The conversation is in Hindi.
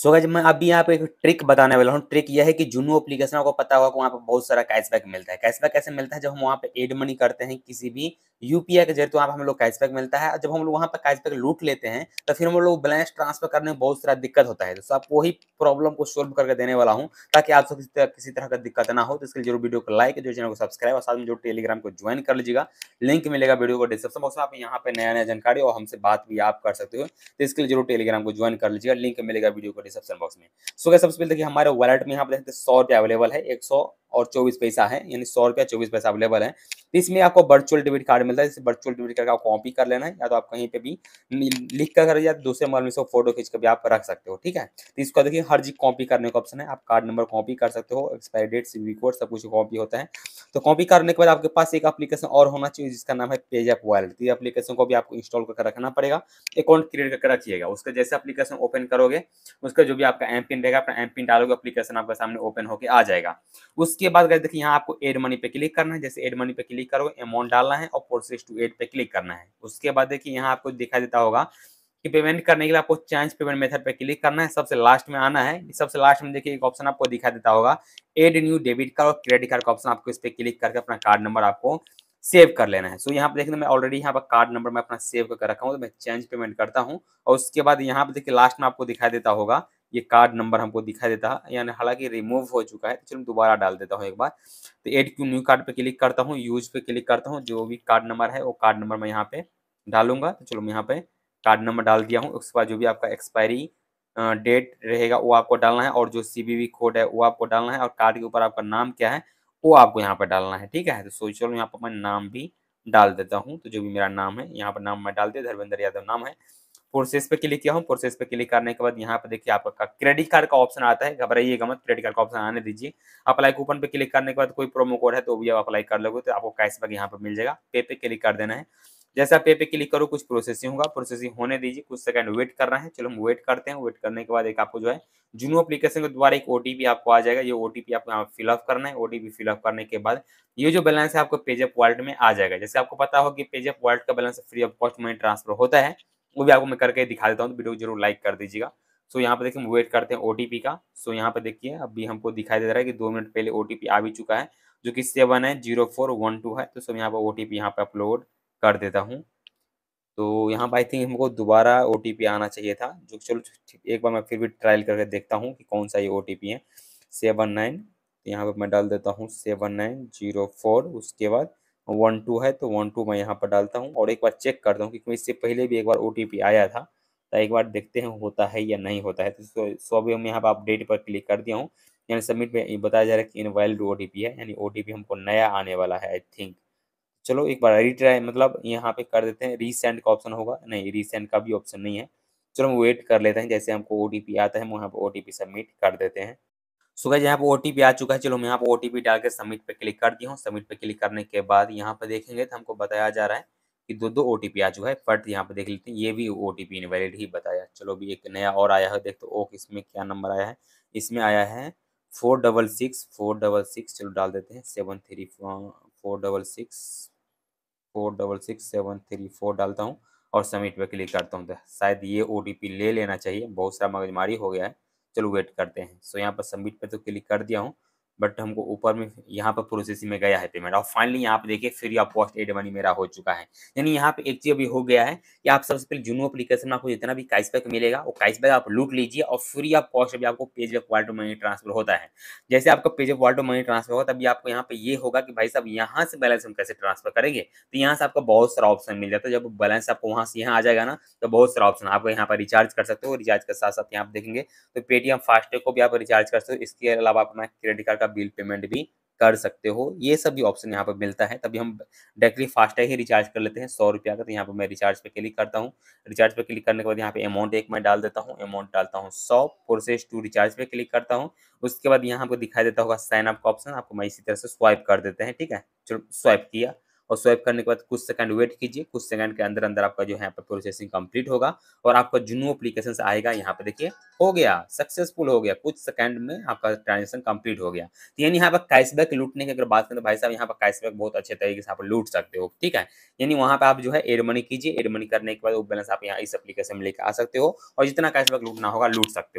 सो so, मैं अभी यहाँ पे एक ट्रिक बताने वाला हूँ ट्रिक यह है कि जूनू एप्लीकेशन को पता होगा वहाँ पे बहुत सारा कैशबैक मिलता है कैशबैक कैसे मिलता है जब हम वहाँ पे एड मनी करते हैं किसी भी यूपीआई के जरिए तो वहाँ पे हम लोग कैशबैक मिलता है और जब हम लोग वहाँ पे कैशबैक लूट लेते हैं तो फिर हम लोग बैलेंस ट्रांसफर करने में बहुत सारा दिक्कत होता है तो आपको वही प्रॉब्लम को सोल्व करके देने वाला हूँ ताकि आपको किसी तरह किसी तरह का दिक्कत ना हो तो इसके लिए जरूर वीडियो को लाइक जो चैनल को सब्सक्राइब और साथ में जो टेलीग्राम को ज्वाइन कर लीजिएगा लिंक मिलेगा वीडियो को डिस्क्रिप्शन बॉक्स में आप यहाँ पे नया नया जानकारी और हमसे बात भी आप कर सकते हो तो इसके लिए जरूर टेलीग्राम को ज्वाइन कर लीजिएगा लिंक मिलेगा वीडियो को डिस्क्रिप्शन बॉक्स में सो सबसे पहले देखिए हमारे वॉलेट में यहाँ पर देखते सौ रुपया अवेलेबल है एक सौ और चौबीस पैसा है यानी सौ रुपया चौबीस पैसा अवेलेबल है तो इसमें आपको वर्चुअल डेबिट कार्ड मिलता है जिससे वर्चुअल डेबिट कार्ड का कॉपी कर लेना है या तो आप कहीं पे भी लिख कर या दूसरे मोबाइल में से फोटो खींच कर भी आप रख सकते हो ठीक है तो इसका देखिए हर चीज कॉपी करने का ऑप्शन है आप कार्ड नंबर कॉपी कर सकते हो एक्सपायरी डेट सीवी कोड सब कुछ कॉपी होता है तो कॉपी करने के बाद आपके पास एक अप्लीकेशन और होना चाहिए जिसका नाम है पेज वाइल तो ये अप्लीकेशन को भी आपको इंस्टॉल करके रखना पड़ेगा अकाउंट क्रिएट करके रखिएगा उसका जैसे अप्लीकेशन ओपन करोगे उसका जो भी आपका एम पिन रहेगा अपना एम पिन डालोगे अप्लीकेशन आपके सामने ओपन होकर आ जाएगा उस उसके बाद गए देखिए यहाँ आपको एड मनी पे क्लिक करना है जैसे एड मनी पे क्लिक करो अमाउंट डालना है और फोर सिक्स टू एट पे क्लिक करना है उसके बाद देखिए यहाँ आपको दिखाई देता होगा कि पेमेंट करने के लिए आपको चेंज पेमेंट मेथड पे क्लिक करना है सबसे लास्ट में आना है सबसे लास्ट में देखिए एक ऑप्शन आपको दिखाई देता होगा एड न्यू डेबिट कार्ड और क्रेडिट कार्ड का ऑप्शन आपको इस पर क्लिक करके अपना कार्ड नंबर आपको सेव कर लेना है सो so, यहाँ पे देखिए मैं ऑलरेडी यहाँ पर कार्ड नंबर मैं अपना सेव करके रखा हूँ तो मैं चेंज पेमेंट करता हूँ और उसके बाद यहाँ पे देखिए लास्ट में आपको दिखाई देता होगा ये कार्ड नंबर हमको दिखाई देता है यानी हालांकि रिमूव हो चुका है तो चलो दोबारा डाल देता हूँ एक बार तो एड क्यू न्यू कार्ड पे क्लिक करता हूँ यूज पे क्लिक करता हूँ जो भी कार्ड नंबर है वो कार्ड नंबर मैं यहाँ पे डालूंगा तो चलो मैं यहाँ पे कार्ड नंबर डाल दिया हूँ उसके बाद जो भी आपका एक्सपायरी डेट रहेगा वो आपको डालना है और जो सी कोड है वो आपको डालना है और कार्ड के ऊपर आपका नाम क्या है वो आपको यहाँ पर डालना है ठीक है तो सोच चलो यहाँ पर मैं नाम भी डाल देता हूँ तो जो भी मेरा नाम है यहाँ पर नाम मैं डाल दिया धर्मेंद्र यादव नाम है प्रोसेस पे क्लिक किया हूँ प्रोसेस पे क्लिक करने के बाद यहाँ पे देखिए आपका क्रेडिट कार्ड का ऑप्शन आता है घबराइएगा मत क्रेडिट कार्ड का ऑप्शन आने दीजिए अप्लाई कूपन पे क्लिक करने के बाद कोई प्रोमो कोड है तो भी आप अप्लाई कर लोगे तो आपको कैशबैक यहाँ पे मिल जाएगा पे पे क्लिक कर देना है जैसे आप पे पे क्लिक करो कुछ प्रोसेसिंग होगा प्रोसेसिंग होने दीजिए कुछ सेकंड वेट करना है चलो हम वेट करते हैं वेट करने के बाद एक आपको जो है जूनो एप्लीकेशन के द्वारा एक ओटीपी आपको आ जाएगा ये ओटीपी आपको यहाँ फिलअप करना है ओटीपी फिलअप करने के बाद ये जो बैलेंस है आपको पेजअप वॉल्ट में आ जाएगा जैसे आपको पता हो कि पेजअप वॉल्ट का balance free of cost money transfer होता है वो भी आपको मैं करके दिखा देता हूँ तो वीडियो जरूर लाइक कर दीजिएगा सो यहाँ पर देखिए हम वेट करते हैं ओ का सो यहाँ पर देखिए अभी हमको दिखाई दे रहा है कि दो मिनट पहले ओ आ भी चुका है जो कि सेवन है जीरो फोर वन टू है तो सब यहाँ पर ओ टी यहाँ पर अपलोड कर देता हूँ तो यहाँ पर आई थिंक हमको दोबारा ओ आना चाहिए था जो चलो एक बार मैं फिर भी ट्रायल करके देखता हूँ कि कौन सा ये ओ है सेवन नाइन तो यहाँ पर मैं डाल देता हूँ सेवन नाइन जीरो फोर उसके बाद वन टू है तो वन टू मैं यहाँ पर डालता हूँ और एक बार चेक करता हूँ क्योंकि इससे पहले भी एक बार ओ आया था तो एक बार देखते हैं होता है या नहीं होता है तो सो, सो अभी हम यहाँ पर अपडेट पर क्लिक कर दिया हूँ यानी सबमिट में बताया जा रहा है कि वैल्ड ओ है यानी ओ हमको नया आने वाला है आई थिंक चलो एक बार रिट्राई मतलब यहाँ पे कर देते हैं रीसेंड का ऑप्शन होगा नहीं रीसेंड का भी ऑप्शन नहीं है चलो हम वेट कर लेते हैं जैसे हमको ओ आता है हम वहाँ पर ओ सबमिट कर देते हैं सो यहाँ पर ओ आ चुका है चलो मैं यहाँ पर ओ डाल के सबमिट पे क्लिक कर दिया हूँ सबमिट पे क्लिक करने के बाद यहाँ पर देखेंगे तो हमको बताया जा रहा है कि दो दो ओ आ चुका है फट यहाँ पर देख लेते हैं ये भी ओ टी इनवैलिड ही बताया चलो अभी एक नया और आया है देख तो ओ इसमें क्या नंबर आया है इसमें आया है four double six four double six चलो डाल देते हैं seven three four double six four double six seven three four डालता हूँ और सबमिट पे क्लिक करता हूँ तो शायद ये ओ ले लेना चाहिए बहुत सारा मगजमारी हो गया है चलो वेट करते हैं सो यहाँ पर सबमिट पे तो क्लिक कर दिया हूँ बट हमको ऊपर में यहाँ पर प्रोसेसिंग में गया है पेमेंट और फाइनली यहाँ पे देखिए free of cost add money मेरा हो चुका है यानी यहाँ पे एक चीज अभी हो गया है कि आप सबसे पहले जूनो में आपको जितना भी कैशबैक मिलेगा वो कैशबैक आप लूट लीजिए और फ्री ऑफ कॉस्ट अभी आपको पेज ऑफ वाल्टो मनी ट्रांसफर होता है जैसे आपका पेज ऑफ वाल्टो मनी ट्रांसफर होगा तभी आपको यहाँ पे ये होगा कि भाई साहब यहाँ से बैलेंस हम कैसे ट्रांसफर करेंगे तो यहाँ से आपका बहुत सारा ऑप्शन मिल जाता है जब बैलेंस आपको वहाँ से यहाँ आ जाएगा ना तो बहुत सारा ऑप्शन आपको यहाँ पर रिचार्ज कर सकते हो रिचार्ज के साथ साथ यहाँ पर देखेंगे तो पेटीएम फास्टैग को भी आप रिचार्ज कर सकते हो इसके अलावा अपना क्रेडिट कार्ड का आप बिल पेमेंट भी कर सकते हो ये सब भी ऑप्शन यहाँ पर मिलता है तभी हम डायरेक्टली फास्टैग ही रिचार्ज कर लेते हैं सौ रुपया का तो यहाँ पर मैं रिचार्ज पे क्लिक करता हूँ रिचार्ज पे क्लिक करने के बाद यहाँ पे अमाउंट एक मैं डाल देता हूँ अमाउंट डालता हूँ सौ प्रोसेस टू रिचार्ज पे क्लिक करता हूँ उसके बाद यहाँ पर दिखाई देता होगा साइन अप का ऑप्शन आपको मैं इसी तरह से स्वाइप कर देते हैं ठीक है चलो स्वाइप किया और स्वाइप करने के बाद कुछ सेकंड वेट कीजिए कुछ सेकंड के अंदर अंदर आपका जो है यहाँ पर प्रोसेसिंग कंप्लीट होगा और आपका जुनू अप्लीकेशन आएगा यहाँ पर देखिए हो गया सक्सेसफुल हो गया कुछ सेकंड में आपका ट्रांजेक्शन कंप्लीट हो गया तो यानी यहाँ पर कैशबैक लूटने की अगर बात करें तो भाई साहब यहाँ पर कैशबैक बहुत अच्छे तरीके से आप लूट सकते हो ठीक है यानी वहाँ पर आप जो है एड मनी कीजिए एड मनी करने के बाद वो बैलेंस आप यहाँ इस अपलीकेशन में लेकर आ सकते हो और जितना कैशबैक लूटना होगा लूट सकते हो